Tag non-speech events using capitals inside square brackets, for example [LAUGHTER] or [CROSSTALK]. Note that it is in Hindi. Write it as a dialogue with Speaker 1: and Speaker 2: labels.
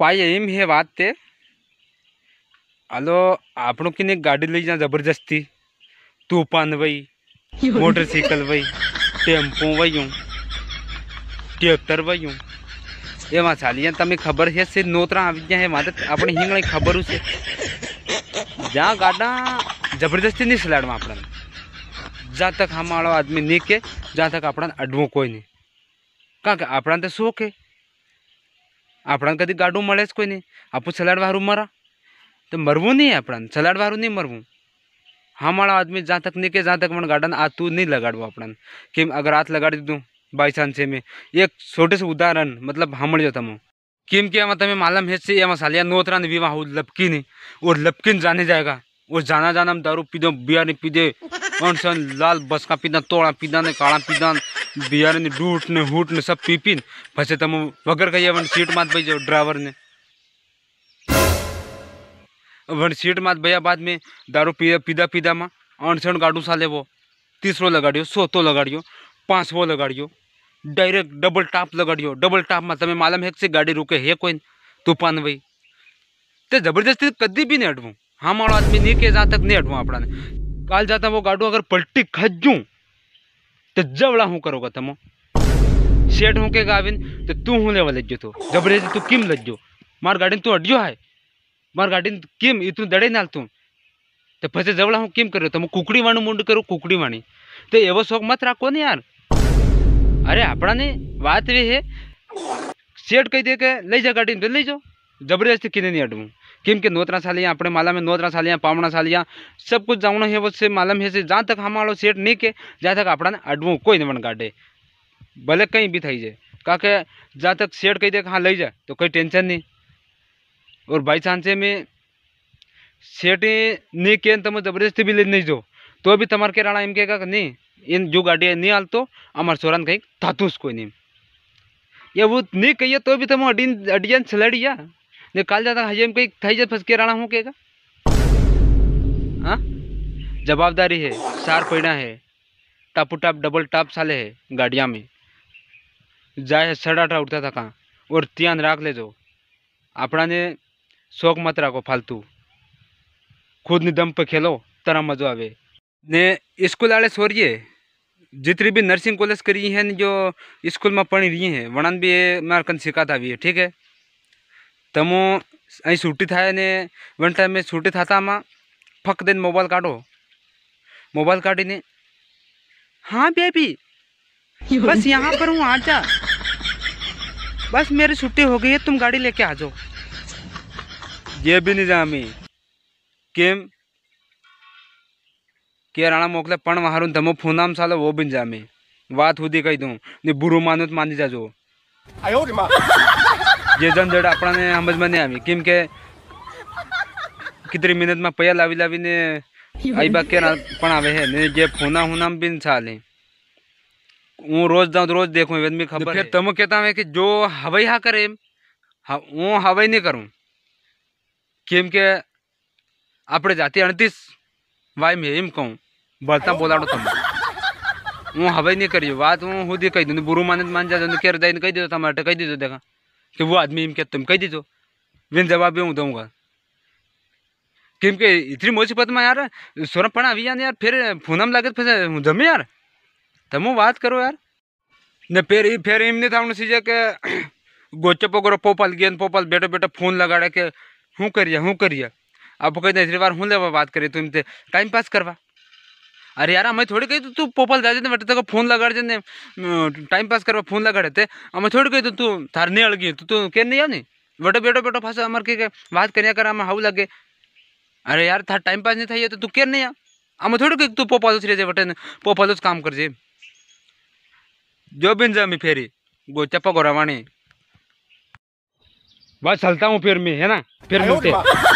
Speaker 1: पाए एम है बात ते आलो આપણો કિને ગાડી લઈ જા જબરજસ્તી તોફાન ભાઈ મોટરસાઇકલ ભાઈ ટેમ્પો ભાઈ ટ્રેક્ટર ભાઈ એમાં ચાલી તમે ખબર છે સે નોતરા આવી ગયા હે મારે આપણે હિંગણી ખબર છે જ્યાં ગાડા જબરજસ્તી નહીં સલાડમાં આપણને જ્યાં તક હમાળો આદમી નહીં કે જ્યાં તક આપણને અડવું કોઈ નહીં કારણ કે આપણને તો શું કે अपना कभी આપણાને કદી ગાડું મળે જ કોઈને આપું સલાડવાળું મરા તો મરવું अपना सलाड સલાડવાળું नहीं मरव हाँ माड़ा आदमी जहाँ तक नहीं के जहाँ तक मन गार्डन आ तू नहीं लगाड़ो अपना कि अगर हाथ लगा दी तू बाई चांस में एक छोटे से उदाहरण मतलब हम जो तमो किम के मत में मालम है से या मसालिया नोतरा ने विवाह हो लपकिन है और लपकिन जाने जाएगा वो जाना जाना दारू पी दो बियर नहीं पी दे लाल बस का पीना तोड़ा पीना ने काला पीना ने डूट ने हूट ने सब पीपीन फसे तम वगर कही वन सीट मात भाई ड्राइवर ने वन सीट मात भैया बाद में दारू पीदा पीदा पीदा मा अड़सठ गाड़ू साले वो तीसरो लगाड़ियो सो तो लगाड़ियो पाँचवो लगाड़ियो डायरेक्ट डबल टाप लगाड़ियो डबल टाप मा तब मालूम है से गाड़ी रुके है कोई तूफान भाई तो जबरदस्ती कदी भी नहीं हटवूँ हमारो आदमी नहीं के जहाँ तक नहीं हटवा अपना काल जाता वो गाड़ू अगर पलटी खजूँ તો જવળા હું કરો કે તમે શેઠ હું કે આવીને તો તું હું લેવા લઈ તો જબરેજી તું કેમ લઈ ગયો મારા ગાડીને તું અડ્યો હાય મારા ગાડીને કેમ એ તું દડે નાલ તું તો પછી જવળા હું કેમ કર્યો તમે કુકડીવાળું મૂંડ કુકડી વાણી તો એવો શોખ મત રાખો ને યાર અરે આપણાની વાત એ છે શેઠ કહી દે કે લઈ જા ગાડીને તો લઈ જાઓ જબરજસ્તી કીને નહીં અડવું किम के नोतरा सालियाँ अपने माला में नोतरा सालियाँ पावना सालियाँ सब कुछ जाऊना है वो से मालम है से जहाँ तक हमारा सेठ नहीं के जहाँ तक अपना अडवो कोई नहीं बन काटे भले कहीं भी थी जाए का के जहाँ तक सेठ कही दे हाँ ले जाए तो कोई टेंशन नहीं और भाई चांसे में सेठ नहीं के तुम तो जबरदस्ती भी ले नहीं जो तो भी तुम्हारे के राणा एम के का नहीं इन जो गाड़ी नहीं आल तो हमारे सोरान कहीं थातूस कोई नहीं ये वो नहीं कही तो भी तुम तो अडियन अडियन छलड़िया में कहीं ಹಜೇಮ್ फंस के राणा हूँ कहेगा हाँ जवाबदारी है सार पैना है टापू टाप डबल टाप साले है गाड़िया में जाए सड़ाटा उठता था कहाँ और ध्यान राख ले जो अपना ने शौक मत रखो फालतू खुद ने दम पर खेलो तरह मजो आवे ने स्कूल आड़े सोरिए जितनी भी नर्सिंग कॉलेज करी है जो स्कूल में पढ़ी रही है वर्णन भी मारकन सिखाता भी है ठीक है तमो छूटी તમે वन टाइम में छूटी था था आम फक दे मोबाइल काटो मोबाइल काटी ने हाँ बेबी बस यहाँ पर हूँ आ जा बस मेरी छुट्टी हो गई है तुम गाड़ी लेके आ जाओ ये भी नहीं जा मैं केम के राणा मोकले पण वहारून फोन फोनाम सालो वो भी मैं बात हुदी कही दूँ ने बुरो मानो तो मानी जा जो आयो [LAUGHS] ये झंझट अपना ने समझ में नहीं आम किम के कितनी मिनट में पैया लावी लावी ने आई बात के है जे फोना हुना भी चाले हूँ रोज जाऊँ तो रोज देखू आदमी खबर फिर तुम कहता है कि जो हवाई हा करे हूँ हवाई नहीं करूँ किम के आप जाती अड़तीस वाई में एम कहूँ बढ़ता बोला तुम हूँ हवाई नहीं करी बात हूँ खुद ही कही दू बुरु मानी मान जा कही दीजिए कही दीजिए देखा કે વો આદમી એમ કે તુમ કહી દેજો વિંધા બા બેઉં દઉંગા કેમ કે ઇતરી મુસીબતમાં આયા રે સુરમ પણ આવી જા ને યાર ફેર ફોનમ લાગત ફસે હું જમી યાર તમ હું વાત કરો યાર ને ફેર ઈ ફેર એમ ન થાઉં છી કે ગોચ્ચપો ગોરો પોપલ ગેન પોપલ બેટા બેટા ફોન લગાડે કે હું કરિયા હું કરિયા આ બ કઈ ને ત્રિવાર હું લેવા વાત કરી તુમતે કાઈ પાસ કરવા अरे यार मैं थोड़ी कही तो तू पोपल जा जाते तक फोन लगा जाने टाइम पास करवा फोन लगा देते मैं थोड़ी कही तो तू थार नहीं अड़गी तो तू तू केर नहीं आनी बेटो बेटो बेटो फांसा अमर के बात करिया कर हम हाउ लगे अरे यार थार टाइम पास नहीं था ये तो तू केर नहीं आ हम थोड़ी कही तो तू पोपल उस रह बटे पोपल उस काम कर जे जो बिन जा मैं फेरी गो चप्पा गोरा वाणी बस चलता हूँ फिर मैं है ना फिर मिलते